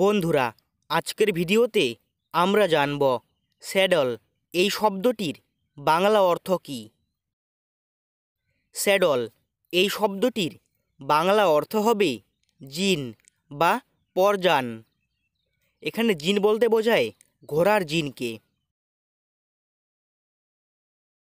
বন্ধুরা আজকের ভিডিওতে আমরা জানব স্যাডল এই শব্দটির বাংলা অর্থ কী স্যাডল এই শব্দটির বাংলা অর্থ হবে জিন বা পরজান এখানে জিন বলতে বোঝায় ঘোড়ার জিনকে